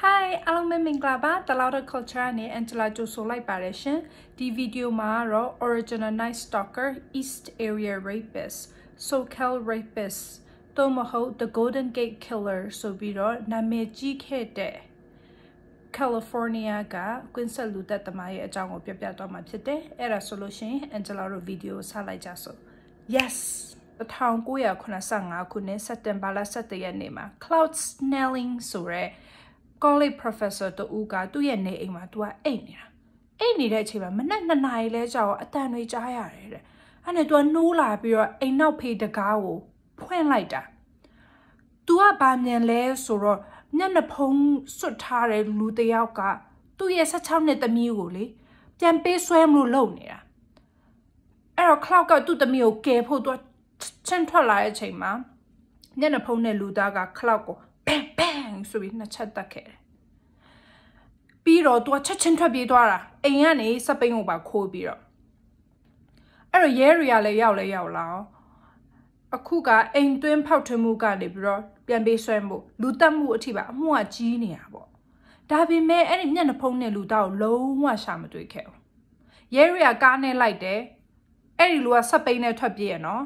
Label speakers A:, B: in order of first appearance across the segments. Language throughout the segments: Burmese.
A: Hi the Taloda Culture နဲ့ Angela maro Original Night Stalker East Area Rapist SoCal Rapist တို့မဟုတ် The Golden Gate Killer ဆိုပြီးတော့နာမည်ကြီးခဲ့တဲ့ California က Quinset videos Angela Jaso. Yes the 1985ခနစစကတငဘာလ Nima, Cloud Snelling ဆိုတဲ့ college professor တူဦးကသူ့ရဲ့နေအိမ်မှာသူကအိတ်နေတာအိတ်နေတဲ့အချိန်မှာမနက်2နာရီလဲကြာတော့အတန်တွေကြားရတယ်တဲ့အဲ့နဲ့သူကနှိုးလာပြီးတော့အိမ်နောက်ဖေးတကားကိုဖွင့်လိုက်တာသူကဗာမြန်လဲဆိုတော့မျက်နှာဖုံးစွတ်ထားတဲ့လူတယောက်ကသူ့ရဲ့16နှစ်သမီးကိုလေပြန်ပေးဆွဲမလို့လုပ်နေတာအဲ့တော့ cloud ကသူ့သမီးကိုကယ်ဖို့သူကချန်ထွက်လာတဲ့အချိန်မှာမျက်နှာဖုံးတဲ့လူသားက cloud ကိုဘန်ဘန်ဆိုပြီးနှစ်ချက်တက်ခဲ့တယ်ပြီးတော့သူကချက်ချင်းထွက်ပြေးသွားတာအိမ်ကနေစပိန်ကိုပါခိုးပြီးတော့အဲ့တော့ရဲတွေကလည်းရောက်လဲရောက်လာအောင်အခုကအိမ်တွင်းဖောက်ထွင်းမှုကနေပြီးတော့ပြန်ပေးဆွဲမှုလူတက်မှုအထိပါအမှုကကြီးနေတာပေါ့ဒါပေမဲ့အဲ့ဒီမျက်နှာဖုံးတဲ့လူတောက်လုံးဝရှာမတွေ့ခဲ့ဘူးရဲရီကကားနဲ့လိုက်တယ်အဲ့ဒီလူကစပိန်နဲ့ထွက်ပြေးရနော်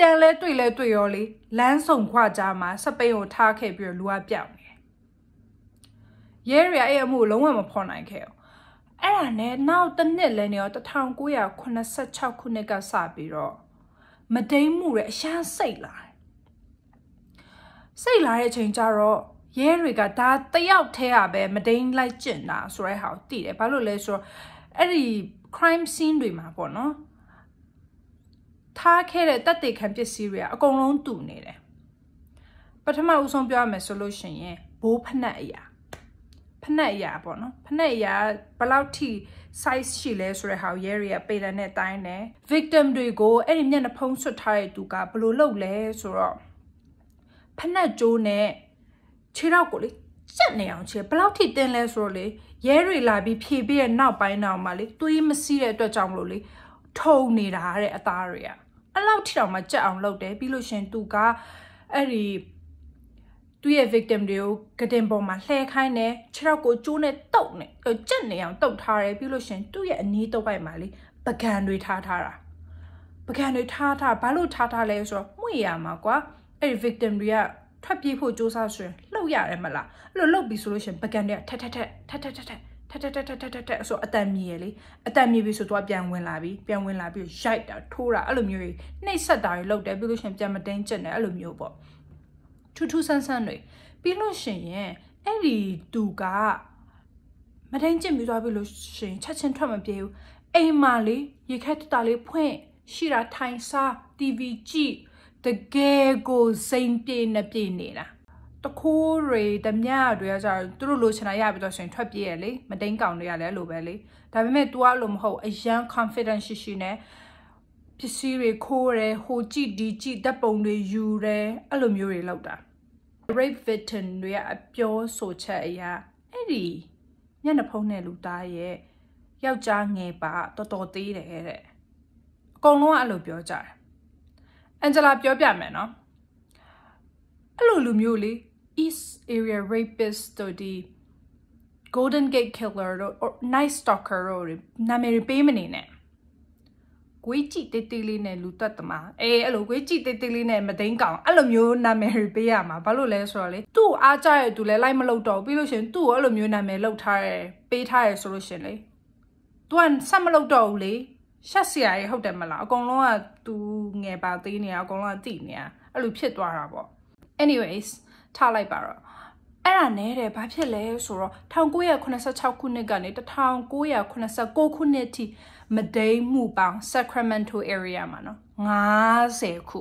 A: ပြန်လဲတွေ့လဲတွေ့ရောလေလမ်းဆုံခွကြမှာစပိန်ကိုထားခဲ့ပြီးတော့လူကပြောင်းနေရဲရီအဲ့အမှုလုံးဝမဖော်နိုင်ခဲ့ဘူးအဲ့ဒါနဲ့နောက်တစ်နှစ်လဲနေရော1986ခုနှစ်ကစပြီးတော့မတိမ်မှုရဲ့အရှမ်းစိတ်လာတယ်စိတ်လာတဲ့အချိန်ကျတော့ရဲတွေကဒါတယောက်တည်းอ่ะပဲမတိန်လိုက်ကျင်တာဆိုတဲ့ဟာကိုသိတယ်ဘာလို့လဲဆိုတော့အဲ့ဒီ crime scene တွေမှာပေါ့နော်ထားခဲ့တဲ့တတ်သိခံပစ္စည်းတွေကအကုန်လုံးတူနေတယ်ပထမဦးဆုံးပြောရမယ်ဆိုလို့ရှိရင်ဘိုးဖက်နှက်အရာဖက်နှက်အရာပေါ့နော်ဖက်နှက်အရာဘယ်လောက်ထိ size ရှိလဲဆိုတဲ့ဟာကိုရဲတွေကပေတံနဲ့တိုင်းတယ် victim တွေကိုအဲ့ဒီမျက်နှာဖုံးဆွတ်ထားတဲ့သူကဘယ်လိုလုပ်လဲဆိုတော့ဖက်နှက်ကြိုးနဲ့ခြေထောက်ကိုလေကျက်နေအောင်ခြေဘယ်လောက်ထိတင်းလဲဆိုတော့လေရဲတွေလာပြီးဖြေပြီးရဲ့နောက်ပိုင်းတော့မှလေတွေးမစည်းတဲ့အတွက်ကြောင့်မလို့လေထုံနေတာတဲ့အသားတွေကအဲ့လောက်ထိတောင်မှကြက်အောင်လုပ်တယ်ပြီးလို့ရှင်သူကအဲ့ဒီသူ့ရဲ့ victim တွေကိုကတင်ပေါ်မှာလှဲခိုင်းတယ်ခြေထောက်ကိုကျိုးနဲ့တုတ်နေကြက်နေအောင်တုတ်ထားတယ်ပြီးလို့ရှင်သူ့ရဲ့အနီးတုတ်ပိုက်မှာလေပကံတွေထားထားတာပကံတွေထားထားဘာလို့ထားထားလဲဆိုတော့မှုရမှာကွာအဲ့ဒီ victim တွေကထွက်ပြေးဖို့စ조사ဆိုရင်လှုပ်ရတယ်မလားအဲ့လိုလှုပ်ပြီးဆိုလို့ရှင်ပကံတွေကထက်ထက်ထက်ထက်ထက်ထက်ထထထထထထထဆိုအတန်မြေရလေအတန်မြေပြီဆိုတော့ပြန်ဝင်လာပြီ ပြန်ဝင်လာပြီးရိုက်တာထိုးတာအဲ့လိုမျိုးတွေနှိပ်ဆက်တာတွေလုပ်တယ်ပြီးလို့ရှင်ပြန်မတင်းကျင်တယ်အဲ့လိုမျိုးပေါ့ထူးထူးဆန်းဆန်းတွေပြီးလို့ရှင်ရင်အဲ့ဒီသူကမတင်းကျင်ပြီးသွားပြီလို့ရှင်ချက်ချင်းထွက်မပြေဘူးအိမ်မှာလေရေခက်တတာလေးဖွင့်ရှိတာထိုင်စား TV ကြည့်တကယ်ကိုစိမ့်ပြေနေပြေနေတာတခိုးတွေတမြတွေကကြတော့သူတို့လိုချင်တာရပြီးတော့ရှင်ထွက်ပြေးရလေမတိန်ကောင်တွေကလည်းလိုပဲလေဒါပေမဲ့ तू ကလိုမဟုတ်အရန် confident ရှိရှိနဲ့ပစ္စည်းတွေခိုးတယ်ဟိုကြည့်ဒီကြည့်ဓာတ်ပုံတွေယူတယ်အဲ့လိုမျိုးတွေလောက်တာ rape victim တွေကအပြောဆိုချက်အရာအဲ့ဒီညနေဖုံးတဲ့လူသားရဲ့ယောက်ျားငယ်ပါတော်တော်သေးတယ်တဲ့အကုန်လုံးကအဲ့လိုပြောကြတယ်အန်ဂျလာပြောပြမယ်နော်အဲ့လိုလူမျိုးလေး East Area Rapist တို့ဒီ Golden Gate Killer တို့ Night Stalker တို့နာမည်ပေးမနေနဲ့ဂွေးကြည့်တေးတေးလေးနဲ့လူတက်တမအေးအဲ့လိုဂွေးကြည့်တေးတေးလေးနဲ့မသိန်းကောင်အဲ့လိုမျိုးနာမည်ပေးရမှာဘာလို့လဲဆိုတော့လေသူ့အားကြရဲ့သူလည်းလိုက်မလုပ်တော့ပြီးလို့ရှင်သူ့ကိုအဲ့လိုမျိုးနာမည်လောက်ထားရဲပေးထားရဲဆိုလို့ရှင်လေသူကဆက်မလုပ်တော့ဘူးလေရှက်စရာကြီးဟုတ်တယ်မလားအကုန်လုံးကသူငယ်ပါသေးနေတာအကုန်လုံးကတိနေတာအဲ့လိုဖြစ်သွားတာပေါ့ anyways ထလိုက်ပါတော့အဲ့ဒါနဲတယ်ဘာဖြစ်လဲဆိုတော့1986ခုနှစ်ကနေ1989ခုနှစ်ထိမဒိန်မှုပေါင်း Sacramento area မှာနော်90ခု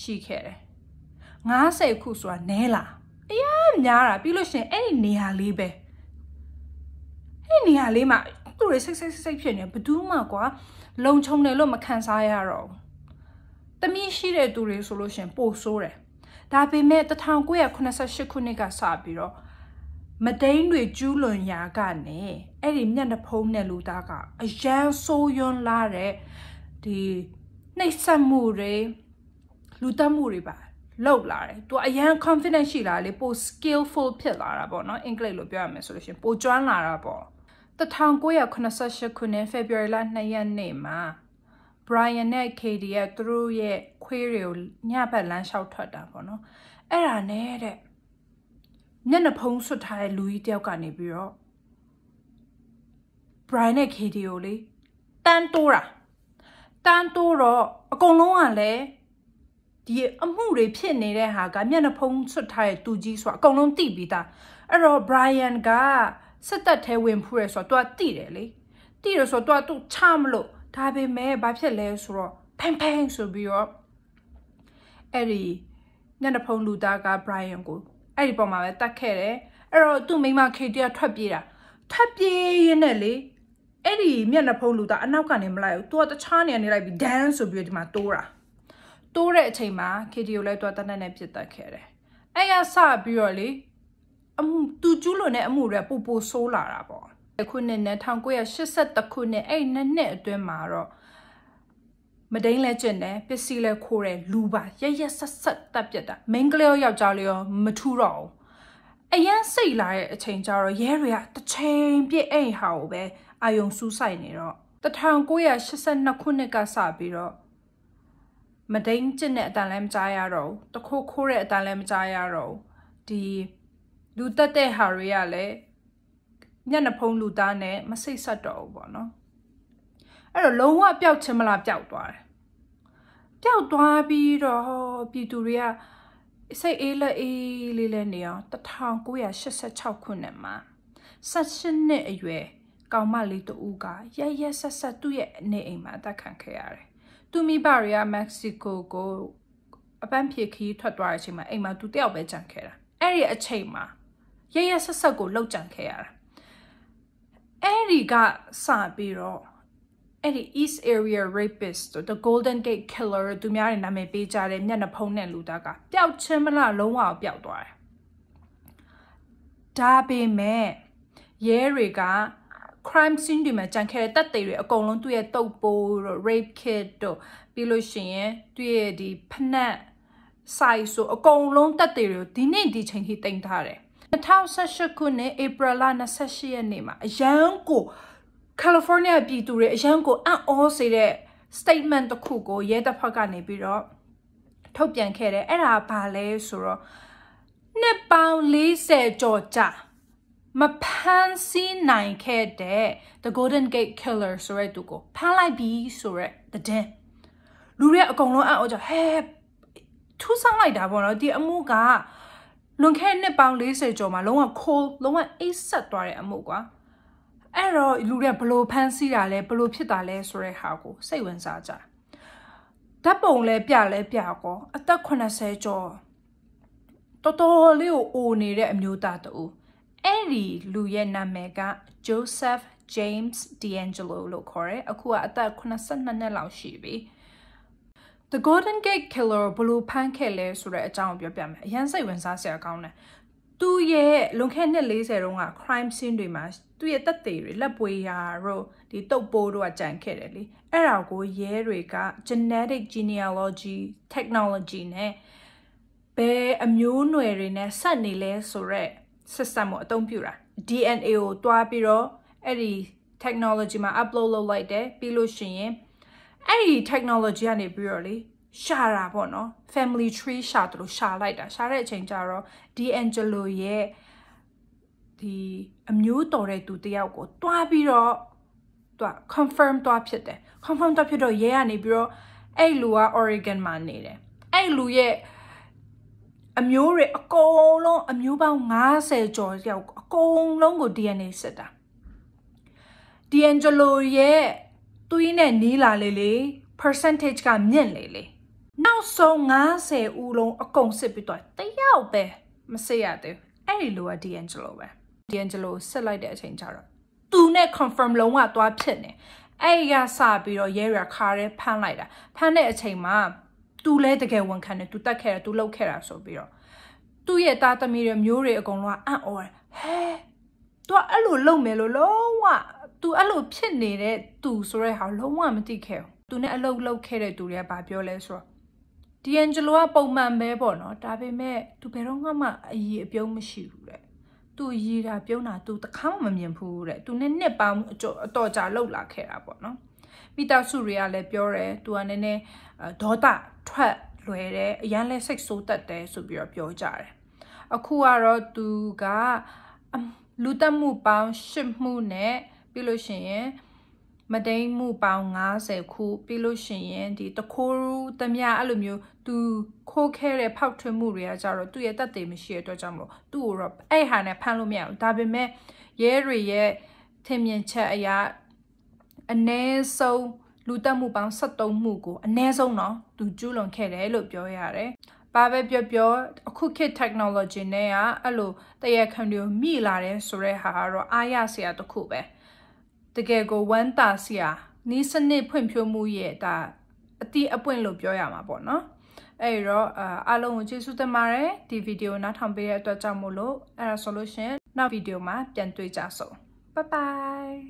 A: ရှိခဲ့တယ်90ခုဆိုတာနဲလားအများများတာပြီးလို့ရှင်အဲ့ဒီနေရာလေးပဲအဲ့ဒီနေရာလေးမှာသူတွေစိတ်စိတ်စိတ်ဖြစ်နေဘသူမှကွာလုံခြုံတယ်လို့မခံစားရတော့ဘူးတမိရှိတဲ့သူတွေဆိုလို့ရှင်ပို့ဆိုးတယ်ဒါပေမဲ့1988ခုနှစ်ကစပြီးတော့မဒိန်းတွေကျူးလွန်ရာကနေအဲ့ဒီမျက်နှာဖုံးတဲ့လူသားကအရန်ဆိုးရွန်းလာတဲ့ဒီနှိပ်စက်မှုတွေလူတက်မှုတွေပါလောက်လာတယ်သူအရန် confident ရှိလာလေပို skillful ဖြစ်လာတာပေါ့နော်အင်္ဂလိပ်လိုပြောရမယ်ဆိုလို့ရှင်ပိုကျွမ်းလာတာပေါ့1988ခုနှစ် February 2ရက်နေ့မှာ Brian နဲ့ KD ရဲ့သူတို့ရဲ့ခွေးတွေကိုညဘက်လမ်းလျှောက်ထွက်တာပေါ့နော်အဲ့ဒါနဲ့တဲ့ညနေဖုံးဆွတ်ထားတဲ့လူကြီးတယောက်ကနေပြီးတော့ Brian နဲ့ KD ကိုလေတန်းတိုးတာတန်းတိုးတော့အကုန်လုံးကလည်းဒီအမှုတွေဖြစ်နေတဲ့ဟာကမျက်နှာဖုံးဆွတ်ထားတဲ့သူကြီးဆိုတာအကုန်လုံးသိပြီးသားအဲ့တော့ Brian ကစစ်တပ်ထဲဝင်ဖူးရဲဆိုတော့ तू ကသိတယ်လေသိရဆိုတော့ तू ချမလို့ဒါပေမဲ့ဘာဖြစ်လဲဆိုတော့ဖန်ဖန်ဆိုပြီးတော့အဲ့ဒီညနေဖုန်းလူသားက Brian ကိုအဲ့ဒီပုံမှာပဲတတ်ခဲ့တယ်အဲ့တော့သူ့မိမ KT ကထွက်ပြေးတာ ထွက်ပြေးရင်းနဲ့လေအဲ့ဒီမျက်နှာဖုံးလူသားအနောက်ကနေမလိုက်ဘူး။ तू ကတခြားနေရာနေလိုက်ပြီး dance ဆိုပြီးဒီမှာတိုးတာ။တိုးတဲ့အချိန်မှာ KT ကိုလည်း तू တနက်နဲ့ပြစ်တက်ခဲ့တယ်။အဲ့ကစပြီးတော့လေအမှု तू ကျူးလွန်တဲ့အမှုတွေပူပူဆိုးလာတာပေါ့ခုနှစ်နဲ့1982ခုနှစ်အဲ့နှစ်နှစ်အတွင်းမှာတော့မဒိန်လဲကျင့်တယ်ပစ္စည်းလဲခိုးတယ်လူပါရရဆက်ဆက်တက်ပြတ်တာမိန်းကလေးရောယောက်ျားလေးရောမထူတော့ဘူးအရန်စိတ်လာတဲ့အချိန်ကျတော့ရဲတွေကတစ်ချိန်ပြည့်အဲ့ဟာကိုပဲအာယုံစူးဆိုင်နေတော့1982ခုနှစ်ကစပြီးတော့မဒိန်ကျင့်တဲ့အတန်လည်းမကြားရတော့ဘူးတခိုးခိုးတဲ့အတန်လည်းမကြားရတော့ဘူးဒီလူတက်တဲ့ဟာတွေကလည်းမျက်နှာဖုံးလူသားနဲ့မစိတ်ဆက်တော့ဘူးပေါ့နော်အဲ့တော့လုံးဝပျောက်ချင်းမလားပျောက်သွားတယ်ပျောက်သွားပြီးတော့ပြည်သူတွေကစိတ်အေးလက်အေးလေးလဲနေအောင်1986ခုနှစ်မှာ16နှစ်အရွယ်ကောင်မလေးတူကရရဆက်ဆက်သူ့ရဲ့နေအိမ်မှာအသက်ခံခဲ့ရတယ်။သူမိဘတွေကမက္ကဆီကိုကိုအပန်းဖြေခီးထွက်သွားတဲ့အချိန်မှာအိမ်မှာသူတယောက်ပဲကြံခဲ့တာ။အဲ့ဒီအချိန်မှာရရဆက်ဆက်ကိုလှုပ်ကြံခဲ့ရတာအဲ့ဒီကစပြီးတော့အဲ့ဒီ East Area Rapist တို့ The Golden Gate Killer သူများတွေနာမည်ပေးကြတဲ့မျက်နှာဖုံးတဲ့လူသားကပျောက်ချင်းမလားလုံးဝပျောက်သွားတယ်။ဒါပေမဲ့ရဲတွေက crime scene တွေမှာကြံခဲ့တဲ့တပ်တွေတွေအကုန်လုံးသူ့ရဲ့တုတ်ပိုးတို့ rape kit တို့ပြီးလို့ရှိရင်သူ့ရဲ့ဒီဖနက် size ဆိုအကုန်လုံးတပ်တွေကိုဒီနေ့ဒီချိန်ထိတင်ထားတယ်2018ခုနှစ်ဧပြီလ28ရက်နေ့မှာအရန်ကိုကယ်လီဖိုးနီးယားပြည်သူတွေအရန်ကိုအံ့ဩစေတဲ့ statement တစ်ခုကိုရဲတပ်ဖွဲ့ကနေပြီးတော့ထုတ်ပြန်ခဲ့တယ်အဲ့ဒါဘာလဲဆိုတော့နှစ်ပေါင်း40ကျော်ကြာမဖမ်းဆီးနိုင်ခဲ့တဲ့ The Golden Gate Killer ဆိုတဲ့သူကိုဖမ်းလိုက်ပြီဆိုတဲ့တဲ့လူတွေအကုန်လုံးအံ့ဩကြဟဲထူးဆန်းလိုက်တာပေါ့နော်ဒီအမှုကလွန်ခဲ့တဲ့နှစ်ပေါင်း40ကျော်မှာလုံးဝ cold လုံးဝအိတ်ဆက်သွားတဲ့အမှုကွာအဲ့တော့လူတွေကဘလို့ဖမ်းဆီးတာလဲဘလို့ဖြစ်တာလဲဆိုတဲ့ဟာကိုစိတ်ဝင်စားကြဓာတ်ပုံလဲပြလဲပြကော အသက်80ကျော်တော်တော်လေးကိုအိုနေတဲ့အမျိုးသားတူအဲ့ဒီလူရဲ့နာမည်က Joseph James D'Angelo လို့ခေါ်တယ်အခုကအသက်82နှစ်လောက်ရှိပြီ။ The Golden Gate Killer ဘလို့ဖမ်းခဲ့လဲဆိုတဲ့အကြောင်းကိုပြောပြမယ်။အရန်စိတ်ဝင်စားစရာကောင်းတယ်။သူ့ရဲ့လွန်ခဲ့တဲ့40တုန်းက crime scene တွေမှာသူ့ရဲ့တပ်တွေတွေလက်ပွေရာတို့ဒီတုတ်ပိုးတို့ကကြံခဲ့တယ်လေ။အဲ့ဒါကိုရဲတွေက genetic genealogy technology နဲ့ဘယ်အမျိုးနွယ်တွေနဲ့ဆက်နေလဲဆိုတော့ system ကိုအသုံးပြုတာ DNA ကိုတွားပြီးတော့အဲ့ဒီ technology မှာ upload လုပ်လိုက်တယ်ပြီးလို့ရှိရင်အဲ့ဒီ technology ကနေပြီးတော့လေရှာတာပေါ့နော် family tree ရှာသူလို့ရှာလိုက်တာရှာတဲ့အချိန်ကျတော့ D'Angelo ရဲ့ဒီအမျိုးတော်တဲ့သူတယောက်ကိုတွားပြီးတော့သူက confirm တွားဖြစ်တယ် confirm တွားဖြစ်တော့ရဲကနေပြီးတော့အဲ့လူက Oregon မှာနေတယ်အဲ့လူရဲ့အမျိုးတွေအကုန်လုံးအမျိုးပေါင်း90ကျော်တယောက်အကုန်လုံးကို DNA စစ်တာ D'Angelo ရဲ့သွေးနဲ့နီးလာလေလေ percentage ကမြင့်လေလေနောက်ဆုံး90ဦးလုံးအကုန်စစ်ပြီးတော့တယောက်ပဲမစစ်ရသေးဘူးအဲ့ဒီလိုက D'Angelo ပဲ D'Angelo စစ်လိုက်တဲ့အချိန်ကျတော့သူနဲ့ confirm လုံးဝသွားဖြစ်နေအဲ့ရစပြီးတော့ရဲရခါရဲဖမ်းလိုက်တာဖမ်းတဲ့အချိန်မှာသူလဲတကယ်ဝန်ခံတယ်သူတတ်ခဲ့တယ်သူလှုပ်ခဲ့တာဆိုပြီးတော့သူ့ရဲ့သားသမီးတွေမျိုးတွေအကုန်လုံးကအံ့ဩတယ်ဟဲ။ तू ကအဲ့လိုလုပ်မယ်လို့လုံးဝ तू အဲ့လိုဖြစ်နေတဲ့ तू ဆိုတဲ့ဟာလုံးဝမသိခဲ့ဘူး။ तू နဲ့အလုပ်လုပ်ခဲ့တဲ့ तू တွေကဘာပြောလဲဆိုတော့ဒီအန်ဂျလိုကပုံမှန်ပဲပေါ့နော်။ဒါပေမဲ့ तू ဘယ်တော့မှအရေးအပြုံးမရှိဘူးတဲ့။ तू ရည်တာပြုံးတာ तू တစ်ခါမှမမြင်ဘူးတဲ့။ तू နဲ့နှစ်ပေါင်းအတော်ကြာလောက်လာခဲ့တာပေါ့နော်။မိသားစုတွေကလည်းပြောတယ် तू ကနည်းနည်းဒေါသထွက်လွယ်တယ်အရန်လဲစိတ်ဆိုးတတ်တယ်ဆိုပြီးတော့ပြောကြတယ်။အခုကတော့ तू ကအလူတက်မှုပေါင်း10မှုနဲ့ပြီးလို့ရှိရင်မတိန်မှုပေါင်း90ခုပြီးလို့ရှိရင်ဒီတခိုးတမအဲ့လိုမျိုးသူခိုးခဲတဲ့ဖောက်ထွင်းမှုတွေကကြတော့သူ့ရဲ့တက်တည်မရှိတဲ့အတွက်ကြောင့်မလို့သူ့ကိုတော့အဲ့ဟာနဲ့ဖမ်းလို့မရဘူးဒါပေမဲ့ရဲတွေရဲ့ထင်မြင်ချက်အရာအ ਨੇ ဆုံးလူတက်မှုပေါင်း73မှုကိုအ ਨੇ ဆုံးတော့သူကျူးလွန်ခဲ့တယ်လို့ပြောရတယ်ဘာပဲပြောပြောအခုခေတ် technology နဲ့ကအဲ့လိုတရားခံတွေကိုမိလာတယ်ဆိုတဲ့ဟာကတော့အားရစရာတစ်ခုပဲတကယ်ကိုဝမ်းသာစရာနီးစနစ်ဖွံ့ဖြိုးမှုရဲ့ဒါအတိအပွင့်လို့ပြောရမှာပေါ့နော်အဲ့တော့အားလုံးကိုကျေးဇူးတင်ပါတယ်ဒီဗီဒီယိုနားထောင်ပေးတဲ့အတွက်ကြောင့်မို့လို့အဲ့ဒါဆိုလို့ရှင်နောက်ဗီဒီယိုမှာပြန်တွေ့ကြဆုံ bye bye